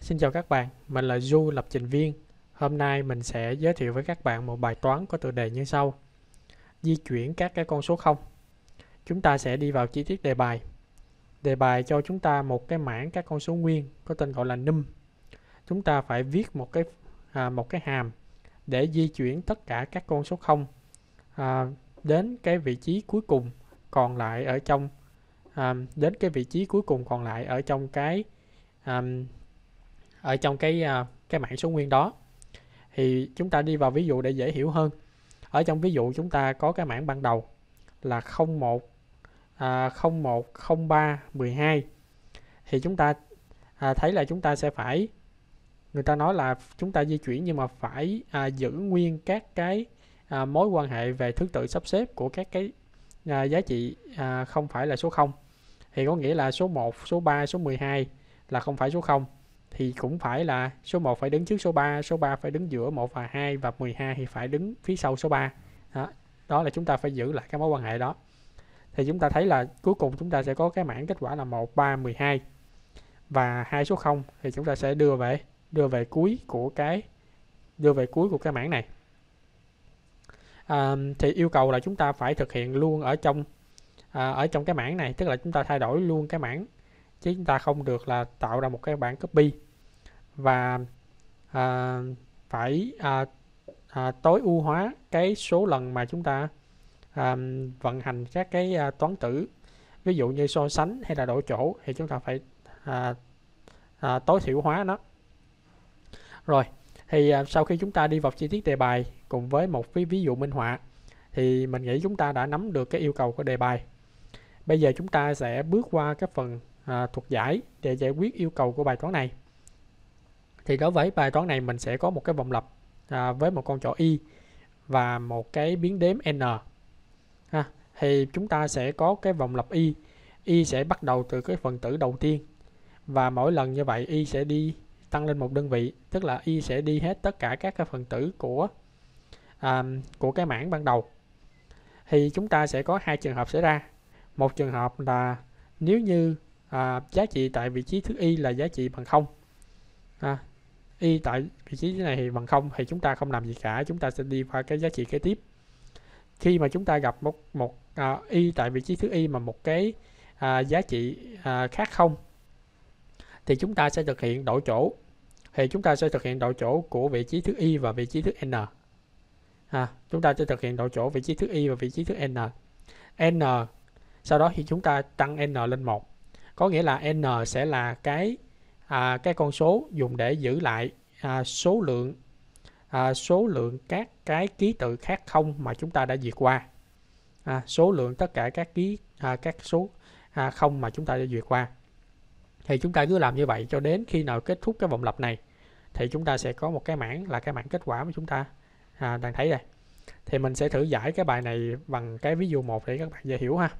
Xin chào các bạn, mình là Du lập trình viên. Hôm nay mình sẽ giới thiệu với các bạn một bài toán có tựa đề như sau. Di chuyển các cái con số 0. Chúng ta sẽ đi vào chi tiết đề bài. Đề bài cho chúng ta một cái mảng các con số nguyên có tên gọi là num. Chúng ta phải viết một cái à, một cái hàm để di chuyển tất cả các con số 0 à, đến cái vị trí cuối cùng còn lại ở trong à, đến cái vị trí cuối cùng còn lại ở trong cái um, ở trong cái à, cái mảng số nguyên đó thì chúng ta đi vào ví dụ để dễ hiểu hơn ở trong ví dụ chúng ta có cái mảng ban đầu là 01 à, 01 03 12 thì chúng ta à, thấy là chúng ta sẽ phải người ta nói là chúng ta di chuyển nhưng mà phải à, giữ nguyên các cái à, mối quan hệ về thứ tự sắp xếp của các cái à, giá trị à, không phải là số 0 thì có nghĩa là số 1 số 3 số 12 là không phải số 0 thì cũng phải là số 1 phải đứng trước số 3, số 3 phải đứng giữa 1 và 2 và 12 thì phải đứng phía sau số 3. Đó, đó là chúng ta phải giữ lại cái mối quan hệ đó. Thì chúng ta thấy là cuối cùng chúng ta sẽ có cái mảng kết quả là 1 3 12 và hai số 0 thì chúng ta sẽ đưa về đưa về cuối của cái đưa về cuối của cái mảng này. À, thì yêu cầu là chúng ta phải thực hiện luôn ở trong à, ở trong cái mảng này, tức là chúng ta thay đổi luôn cái mảng chứ chúng ta không được là tạo ra một cái bản copy và à, phải à, à, tối ưu hóa cái số lần mà chúng ta à, vận hành các cái à, toán tử ví dụ như so sánh hay là đổi chỗ thì chúng ta phải à, à, tối thiểu hóa nó rồi thì à, sau khi chúng ta đi vào chi tiết đề bài cùng với một cái ví dụ minh họa thì mình nghĩ chúng ta đã nắm được cái yêu cầu của đề bài bây giờ chúng ta sẽ bước qua cái phần à, thuộc giải để giải quyết yêu cầu của bài toán này thì đối với bài toán này mình sẽ có một cái vòng lập à, với một con chỏ y và một cái biến đếm n ha thì chúng ta sẽ có cái vòng lập y y sẽ bắt đầu từ cái phần tử đầu tiên và mỗi lần như vậy y sẽ đi tăng lên một đơn vị tức là y sẽ đi hết tất cả các cái phần tử của à, của cái mảng ban đầu thì chúng ta sẽ có hai trường hợp xảy ra một trường hợp là nếu như à, giá trị tại vị trí thứ y là giá trị bằng không à, y tại vị trí này thì bằng không thì chúng ta không làm gì cả chúng ta sẽ đi qua cái giá trị kế tiếp khi mà chúng ta gặp một một à, y tại vị trí thứ y mà một cái à, giá trị à, khác không thì chúng ta sẽ thực hiện đổi chỗ thì chúng ta sẽ thực hiện đổi chỗ của vị trí thứ y và vị trí thứ n à, chúng ta sẽ thực hiện đổi chỗ vị trí thứ y và vị trí thứ n n sau đó thì chúng ta tăng n lên một có nghĩa là n sẽ là cái à, cái con số dùng để giữ lại à, số lượng à, số lượng các cái ký tự khác không mà chúng ta đã duyệt qua à, số lượng tất cả các ký à, các số à, không mà chúng ta đã duyệt qua thì chúng ta cứ làm như vậy cho đến khi nào kết thúc cái vòng lập này thì chúng ta sẽ có một cái mảng là cái mảng kết quả mà chúng ta à, đang thấy đây thì mình sẽ thử giải cái bài này bằng cái ví dụ một để các bạn dễ hiểu ha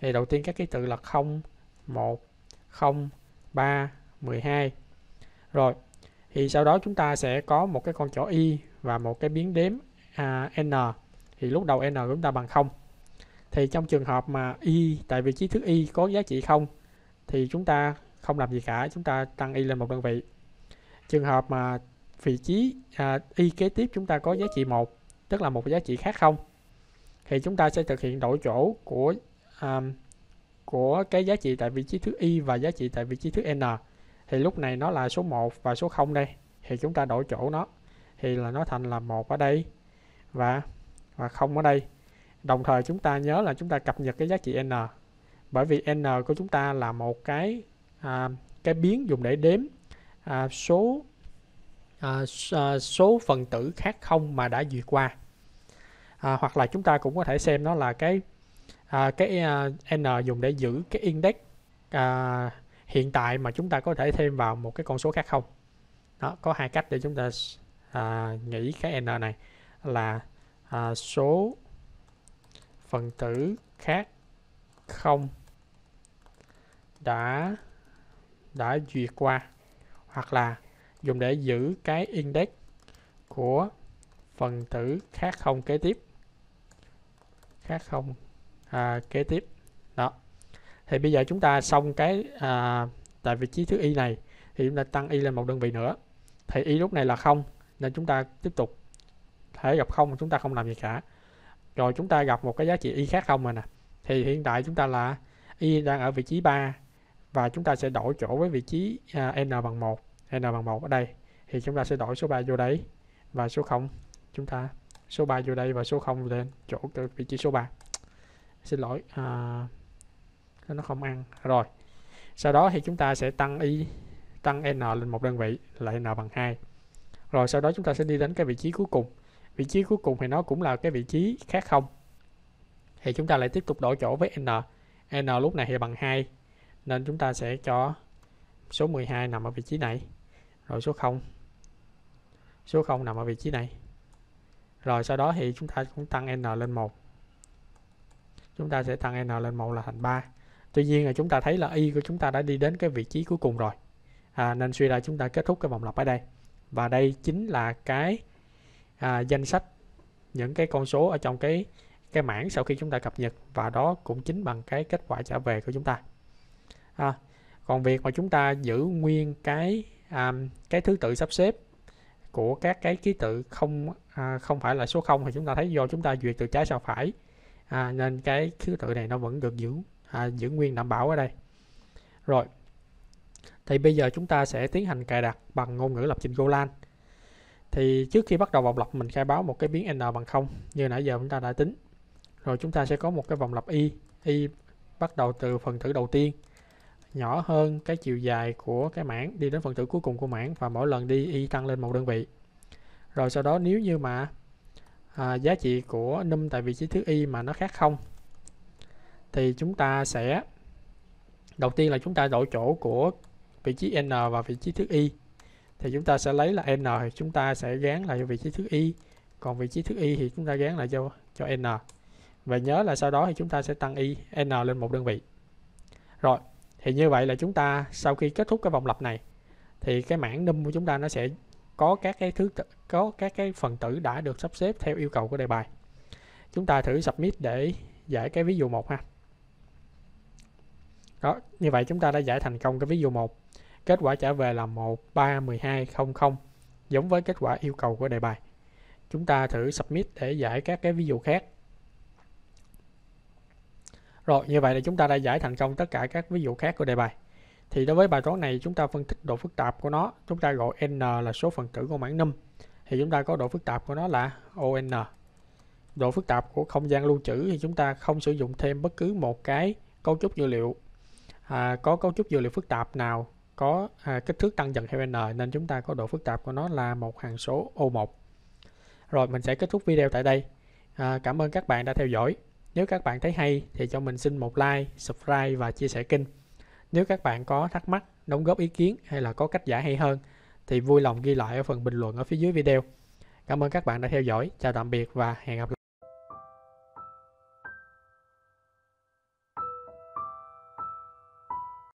thì đầu tiên các ký tự là 0 1 0 3 12 rồi thì sau đó chúng ta sẽ có một cái con chỗ y và một cái biến đếm à, n thì lúc đầu n của chúng ta bằng 0 thì trong trường hợp mà y tại vị trí thứ y có giá trị 0 thì chúng ta không làm gì cả chúng ta tăng y lên một đơn vị trường hợp mà vị trí à, y kế tiếp chúng ta có giá trị 1 tức là một giá trị khác không thì chúng ta sẽ thực hiện đổi chỗ của à, của cái giá trị tại vị trí thứ y và giá trị tại vị trí thứ n thì lúc này nó là số 1 và số 0 đây thì chúng ta đổi chỗ nó thì là nó thành là một ở đây và và không ở đây đồng thời chúng ta nhớ là chúng ta cập nhật cái giá trị n bởi vì n của chúng ta là một cái à, cái biến dùng để đếm à, số à, à số phần tử khác không mà đã duyệt qua à, hoặc là chúng ta cũng có thể xem nó là cái à, cái à, n dùng để giữ cái index à, hiện tại mà chúng ta có thể thêm vào một cái con số khác không đó có hai cách để chúng ta à, nghĩ cái n này là à, số phần tử khác không đã đã duyệt qua hoặc là dùng để giữ cái index của phần tử khác không kế tiếp khác không à, kế tiếp đó thì bây giờ chúng ta xong cái à, tại vị trí thứ y này thì chúng ta tăng y lên một đơn vị nữa thì y lúc này là không nên chúng ta tiếp tục thể gặp không chúng ta không làm gì cả rồi chúng ta gặp một cái giá trị y khác không rồi nè thì hiện tại chúng ta là y đang ở vị trí 3 và chúng ta sẽ đổi chỗ với vị trí à, n bằng 1 n bằng 1 ở đây thì chúng ta sẽ đổi số 3 vô đấy và số 0 chúng ta số 3 vô đây và số 0 lên chỗ vị trí số 3 xin lỗi à, nó không ăn rồi sau đó thì chúng ta sẽ tăng y tăng n lên một đơn vị là n bằng 2 rồi sau đó chúng ta sẽ đi đến cái vị trí cuối cùng vị trí cuối cùng thì nó cũng là cái vị trí khác không thì chúng ta lại tiếp tục đổi chỗ với n n lúc này thì bằng 2 nên chúng ta sẽ cho số 12 nằm ở vị trí này rồi số 0 số 0 nằm ở vị trí này rồi sau đó thì chúng ta cũng tăng n lên 1 chúng ta sẽ tăng n lên 1 là thành 3 tuy nhiên là chúng ta thấy là y của chúng ta đã đi đến cái vị trí cuối cùng rồi à, nên suy ra chúng ta kết thúc cái vòng lặp ở đây và đây chính là cái à, danh sách những cái con số ở trong cái cái mảng sau khi chúng ta cập nhật và đó cũng chính bằng cái kết quả trả về của chúng ta à, còn việc mà chúng ta giữ nguyên cái à, cái thứ tự sắp xếp của các cái ký tự không à, không phải là số 0 thì chúng ta thấy do chúng ta duyệt từ trái sang phải à, nên cái thứ tự này nó vẫn được giữ à, giữ nguyên đảm bảo ở đây rồi thì bây giờ chúng ta sẽ tiến hành cài đặt bằng ngôn ngữ lập trình Golang thì trước khi bắt đầu vòng lặp mình khai báo một cái biến n bằng 0 như nãy giờ chúng ta đã tính rồi chúng ta sẽ có một cái vòng lặp y y bắt đầu từ phần tử đầu tiên nhỏ hơn cái chiều dài của cái mảng đi đến phần tử cuối cùng của mảng và mỗi lần đi y tăng lên một đơn vị rồi sau đó nếu như mà à, giá trị của num tại vị trí thứ y mà nó khác không thì chúng ta sẽ đầu tiên là chúng ta đổi chỗ của vị trí n và vị trí thước y thì chúng ta sẽ lấy là n thì chúng ta sẽ gán lại vị trí thước y còn vị trí thước y thì chúng ta gán lại cho cho n và nhớ là sau đó thì chúng ta sẽ tăng y n lên một đơn vị rồi thì như vậy là chúng ta sau khi kết thúc cái vòng lặp này thì cái mảng num của chúng ta nó sẽ có các cái thứ có các cái phần tử đã được sắp xếp theo yêu cầu của đề bài chúng ta thử submit để giải cái ví dụ một ha đó, như vậy chúng ta đã giải thành công cái ví dụ 1. Kết quả trả về là 131200 giống với kết quả yêu cầu của đề bài. Chúng ta thử submit để giải các cái ví dụ khác. Rồi, như vậy là chúng ta đã giải thành công tất cả các ví dụ khác của đề bài. Thì đối với bài toán này chúng ta phân tích độ phức tạp của nó, chúng ta gọi n là số phần tử của mảng num. Thì chúng ta có độ phức tạp của nó là ON. Độ phức tạp của không gian lưu trữ thì chúng ta không sử dụng thêm bất cứ một cái cấu trúc dữ liệu à, có cấu trúc dữ liệu phức tạp nào có à, kích thước tăng dần theo n nên chúng ta có độ phức tạp của nó là một hằng số O1. Rồi mình sẽ kết thúc video tại đây. À, cảm ơn các bạn đã theo dõi. Nếu các bạn thấy hay thì cho mình xin một like, subscribe và chia sẻ kênh. Nếu các bạn có thắc mắc, đóng góp ý kiến hay là có cách giải hay hơn thì vui lòng ghi lại ở phần bình luận ở phía dưới video. Cảm ơn các bạn đã theo dõi. Chào tạm biệt và hẹn gặp lại.